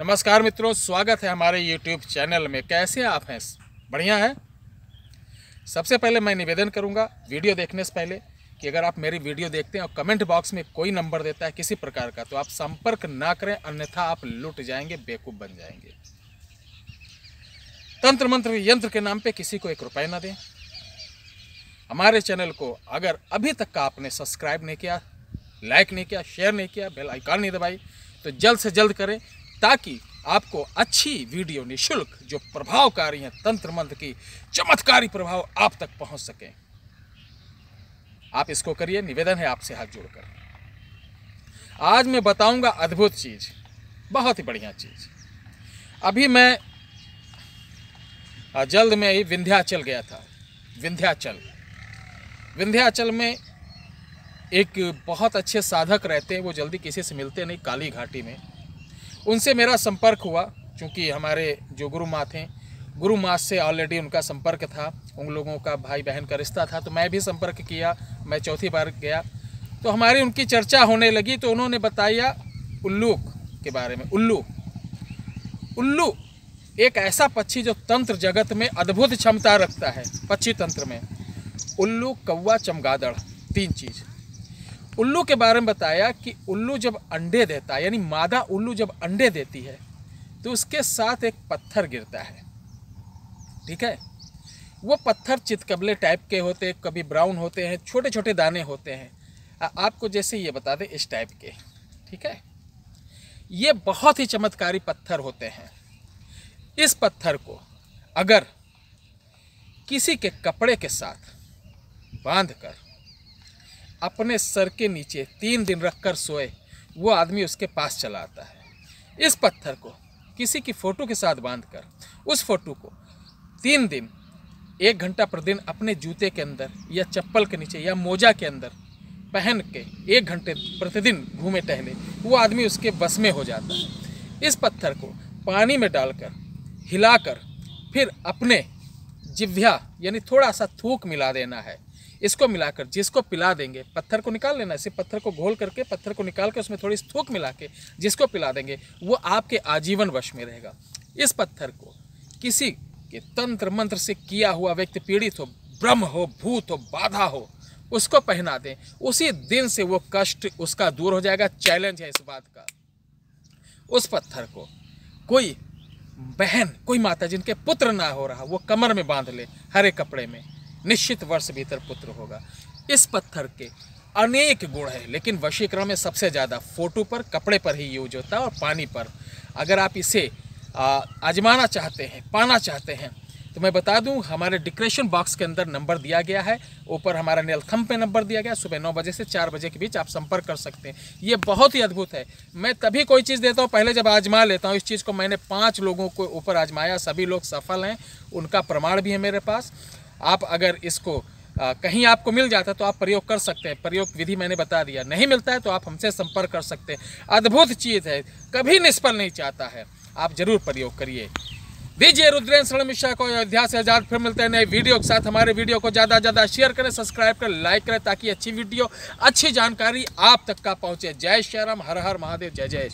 नमस्कार मित्रों स्वागत है हमारे यूट्यूब चैनल में कैसे आप हैं बढ़िया हैं सबसे पहले मैं निवेदन करूंगा वीडियो देखने से पहले कि अगर आप मेरी वीडियो देखते हैं और कमेंट बॉक्स में कोई नंबर देता है किसी प्रकार का तो आप संपर्क ना करें अन्यथा आप लुट जाएंगे बेकूफ़ बन जाएंगे तंत्र मंत्र यंत्र के नाम पर किसी को एक रुपये ना दें हमारे चैनल को अगर अभी तक का आपने सब्सक्राइब नहीं किया लाइक नहीं किया शेयर नहीं किया बेल आइकॉन नहीं दबाई तो जल्द से जल्द करें ताकि आपको अच्छी वीडियो निशुल्क जो प्रभावकारी हैं तंत्र मंत्र की चमत्कारी प्रभाव आप तक पहुंच सके आप इसको करिए निवेदन है आपसे हाथ जोड़कर आज मैं बताऊंगा अद्भुत चीज़ बहुत ही बढ़िया चीज़ अभी मैं जल्द में ही विंध्याचल गया था विंध्याचल विंध्याचल में एक बहुत अच्छे साधक रहते हैं वो जल्दी किसी से मिलते नहीं काली घाटी में उनसे मेरा संपर्क हुआ क्योंकि हमारे जो गुरु माँ थे गुरु माँ से ऑलरेडी उनका संपर्क था उन लोगों का भाई बहन का रिश्ता था तो मैं भी संपर्क किया मैं चौथी बार गया तो हमारी उनकी चर्चा होने लगी तो उन्होंने बताया उल्लू के बारे में उल्लू उल्लू एक ऐसा पक्षी जो तंत्र जगत में अद्भुत क्षमता रखता है पक्षी तंत्र में उल्लू कौवा चमगादड़ तीन चीज़ उल्लू के बारे में बताया कि उल्लू जब अंडे देता है यानी मादा उल्लू जब अंडे देती है तो उसके साथ एक पत्थर गिरता है ठीक है वो पत्थर चितकबले टाइप के होते हैं कभी ब्राउन होते हैं छोटे छोटे दाने होते हैं आपको जैसे ये बता दें इस टाइप के ठीक है ये बहुत ही चमत्कारी पत्थर होते हैं इस पत्थर को अगर किसी के कपड़े के साथ बांध कर अपने सर के नीचे तीन दिन रखकर सोए वो आदमी उसके पास चला आता है इस पत्थर को किसी की फ़ोटो के साथ बांधकर उस फोटो को तीन दिन एक घंटा प्रतिदिन अपने जूते के अंदर या चप्पल के नीचे या मोजा के अंदर पहन के एक घंटे प्रतिदिन घूमे टहले वो आदमी उसके बस में हो जाता है इस पत्थर को पानी में डालकर हिलाकर फिर अपने जिव्या यानी थोड़ा सा थूक मिला देना है इसको मिलाकर जिसको पिला देंगे पत्थर को निकाल लेना इसे पत्थर को घोल करके पत्थर को निकाल के उसमें थोड़ी थूक मिला के जिसको पिला देंगे वो आपके आजीवन वश में रहेगा इस पत्थर को किसी के तंत्र मंत्र से किया हुआ व्यक्ति पीड़ित हो ब्रह्म हो भूत हो बाधा हो उसको पहना दें उसी दिन से वो कष्ट उसका दूर हो जाएगा चैलेंज है इस बात का उस पत्थर को कोई बहन कोई माता जिनके पुत्र ना हो रहा वो कमर में बांध ले हरे कपड़े में निश्चित वर्ष भीतर पुत्र होगा इस पत्थर के अनेक गुण हैं लेकिन वशीकरण में सबसे ज़्यादा फ़ोटो पर कपड़े पर ही यूज होता है और पानी पर अगर आप इसे आजमाना चाहते हैं पाना चाहते हैं तो मैं बता दूं हमारे डिक्रेशन बॉक्स के अंदर नंबर दिया गया है ऊपर हमारा नीलखम पे नंबर दिया गया सुबह नौ बजे से चार बजे के बीच आप संपर्क कर सकते हैं ये बहुत ही अद्भुत है मैं तभी कोई चीज़ देता हूँ पहले जब आजमा लेता हूँ इस चीज़ को मैंने पाँच लोगों को ऊपर आजमाया सभी लोग सफल हैं उनका प्रमाण भी है मेरे पास आप अगर इसको आ, कहीं आपको मिल जाता तो आप प्रयोग कर सकते हैं प्रयोग विधि मैंने बता दिया नहीं मिलता है तो आप हमसे संपर्क कर सकते हैं अद्भुत चीज़ है कभी निष्फल नहीं चाहता है आप जरूर प्रयोग करिए दीजिए रुद्रेन शरण मिश्रा को अयोध्या से आजाद फिर मिलते हैं नए वीडियो के साथ हमारे वीडियो को ज़्यादा से ज़्यादा शेयर करें सब्सक्राइब करें लाइक करें ताकि अच्छी वीडियो अच्छी जानकारी आप तक का पहुंचे जय श्याराम हर हर महादेव जय जय